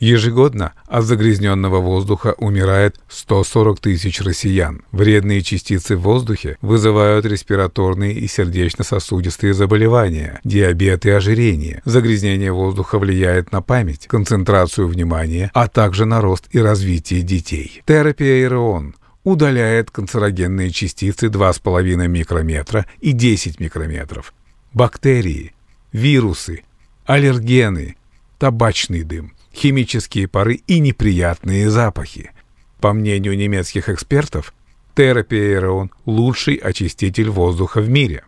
Ежегодно от загрязненного воздуха умирает 140 тысяч россиян. Вредные частицы в воздухе вызывают респираторные и сердечно-сосудистые заболевания, диабет и ожирение. Загрязнение воздуха влияет на память, концентрацию внимания, а также на рост и развитие детей. Терапия ИРОН удаляет канцерогенные частицы 2,5 микрометра и 10 микрометров, бактерии, вирусы, аллергены, табачный дым – химические пары и неприятные запахи. По мнению немецких экспертов, терапиэроун – лучший очиститель воздуха в мире.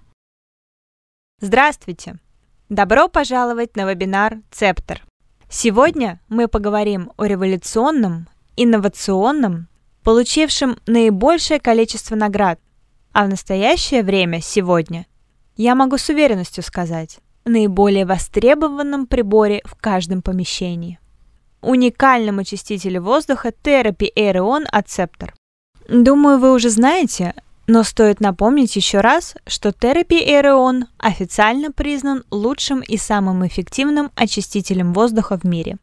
Здравствуйте! Добро пожаловать на вебинар «Цептор». Сегодня мы поговорим о революционном, инновационном, получившем наибольшее количество наград, а в настоящее время, сегодня, я могу с уверенностью сказать, наиболее востребованном приборе в каждом помещении – уникальном очистителе воздуха Therapy Aeron Acceptor. Думаю, вы уже знаете, но стоит напомнить еще раз, что Therapy Aeron официально признан лучшим и самым эффективным очистителем воздуха в мире.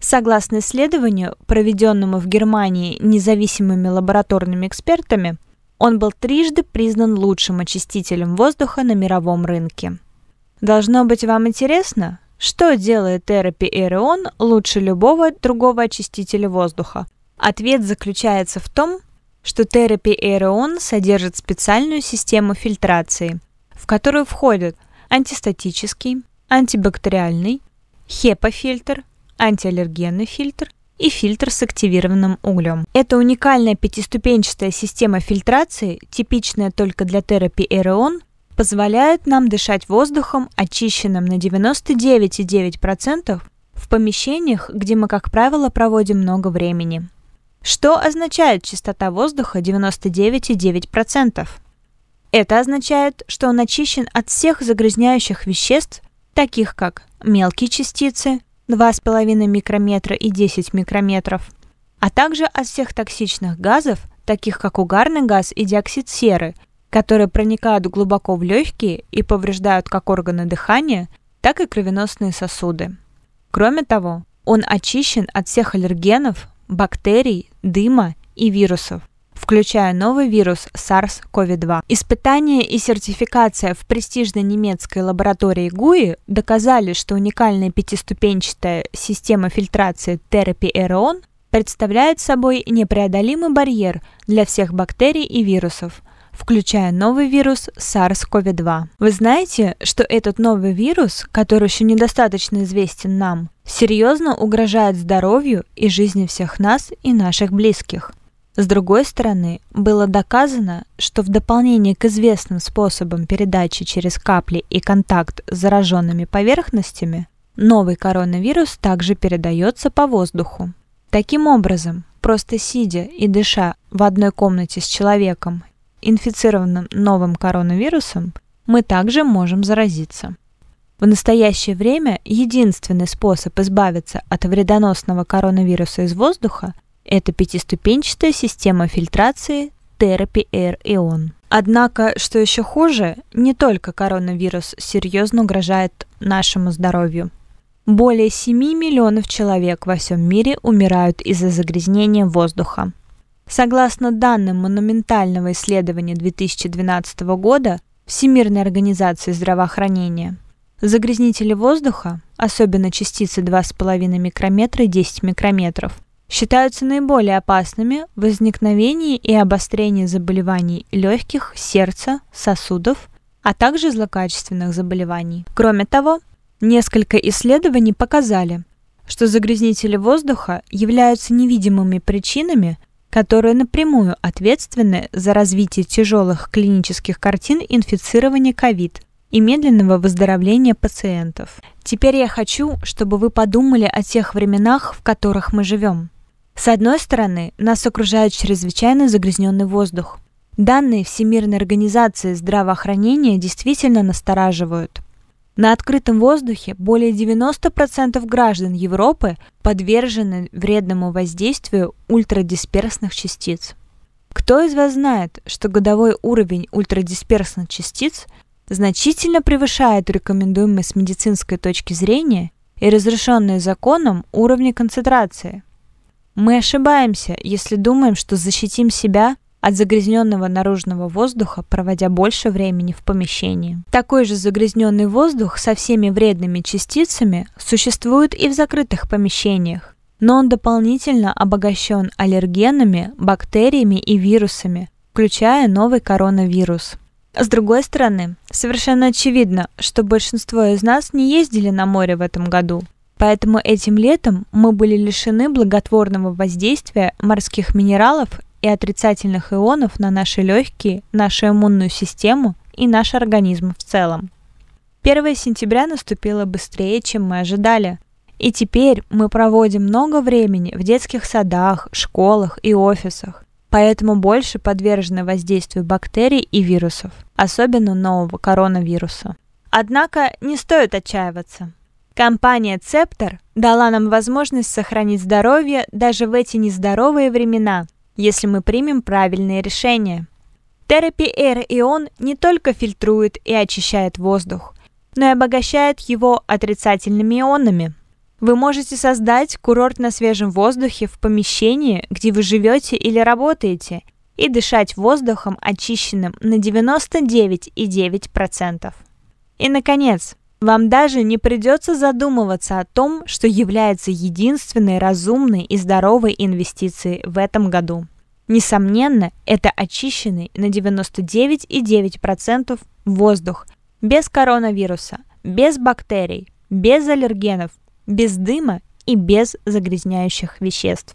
Согласно исследованию, проведенному в Германии независимыми лабораторными экспертами, он был трижды признан лучшим очистителем воздуха на мировом рынке. Должно быть вам интересно, что делает терапи Эреон лучше любого другого очистителя воздуха? Ответ заключается в том, что терапи Эреон содержит специальную систему фильтрации, в которую входят антистатический, антибактериальный, хепа-фильтр, антиаллергенный фильтр и фильтр с активированным углем. Это уникальная пятиступенчатая система фильтрации, типичная только для терапии Эреон, позволяют нам дышать воздухом, очищенным на 99,9% в помещениях, где мы, как правило, проводим много времени. Что означает чистота воздуха 99,9%? Это означает, что он очищен от всех загрязняющих веществ, таких как мелкие частицы 2,5 микрометра и 10 микрометров, а также от всех токсичных газов, таких как угарный газ и диоксид серы – которые проникают глубоко в легкие и повреждают как органы дыхания, так и кровеносные сосуды. Кроме того, он очищен от всех аллергенов, бактерий, дыма и вирусов включая новый вирус SARS-CoV-2. Испытания и сертификация в престижной немецкой лаборатории ГУИ доказали, что уникальная пятиступенчатая система фильтрации Therapy Aeron представляет собой непреодолимый барьер для всех бактерий и вирусов, включая новый вирус SARS-CoV-2. Вы знаете, что этот новый вирус, который еще недостаточно известен нам, серьезно угрожает здоровью и жизни всех нас и наших близких. С другой стороны, было доказано, что в дополнение к известным способам передачи через капли и контакт с зараженными поверхностями, новый коронавирус также передается по воздуху. Таким образом, просто сидя и дыша в одной комнате с человеком инфицированным новым коронавирусом, мы также можем заразиться. В настоящее время единственный способ избавиться от вредоносного коронавируса из воздуха – это пятиступенчатая система фильтрации Therapy Air Ion. Однако, что еще хуже, не только коронавирус серьезно угрожает нашему здоровью. Более 7 миллионов человек во всем мире умирают из-за загрязнения воздуха. Согласно данным монументального исследования 2012 года Всемирной организации здравоохранения, загрязнители воздуха, особенно частицы 2,5 микрометра и 10 микрометров, считаются наиболее опасными в возникновении и обострении заболеваний легких, сердца, сосудов, а также злокачественных заболеваний. Кроме того, несколько исследований показали, что загрязнители воздуха являются невидимыми причинами, которые напрямую ответственны за развитие тяжелых клинических картин инфицирования COVID и медленного выздоровления пациентов. Теперь я хочу, чтобы вы подумали о тех временах, в которых мы живем. С одной стороны, нас окружает чрезвычайно загрязненный воздух. Данные Всемирной организации здравоохранения действительно настораживают. На открытом воздухе более 90% граждан Европы подвержены вредному воздействию ультрадисперсных частиц. Кто из вас знает, что годовой уровень ультрадисперсных частиц значительно превышает рекомендуемый с медицинской точки зрения и разрешенные законом уровни концентрации? Мы ошибаемся, если думаем, что защитим себя от загрязненного наружного воздуха, проводя больше времени в помещении. Такой же загрязненный воздух со всеми вредными частицами существует и в закрытых помещениях, но он дополнительно обогащен аллергенами, бактериями и вирусами, включая новый коронавирус. С другой стороны, совершенно очевидно, что большинство из нас не ездили на море в этом году, Поэтому этим летом мы были лишены благотворного воздействия морских минералов и отрицательных ионов на наши легкие, нашу иммунную систему и наш организм в целом. 1 сентября наступило быстрее, чем мы ожидали. И теперь мы проводим много времени в детских садах, школах и офисах, поэтому больше подвержены воздействию бактерий и вирусов, особенно нового коронавируса. Однако не стоит отчаиваться. Компания «Цептор» дала нам возможность сохранить здоровье даже в эти нездоровые времена – если мы примем правильные решения. терапия Air Ion не только фильтрует и очищает воздух, но и обогащает его отрицательными ионами. Вы можете создать курорт на свежем воздухе в помещении, где вы живете или работаете, и дышать воздухом очищенным на 99,9%. И, наконец, вам даже не придется задумываться о том, что является единственной разумной и здоровой инвестицией в этом году. Несомненно, это очищенный на 99,9% воздух, без коронавируса, без бактерий, без аллергенов, без дыма и без загрязняющих веществ.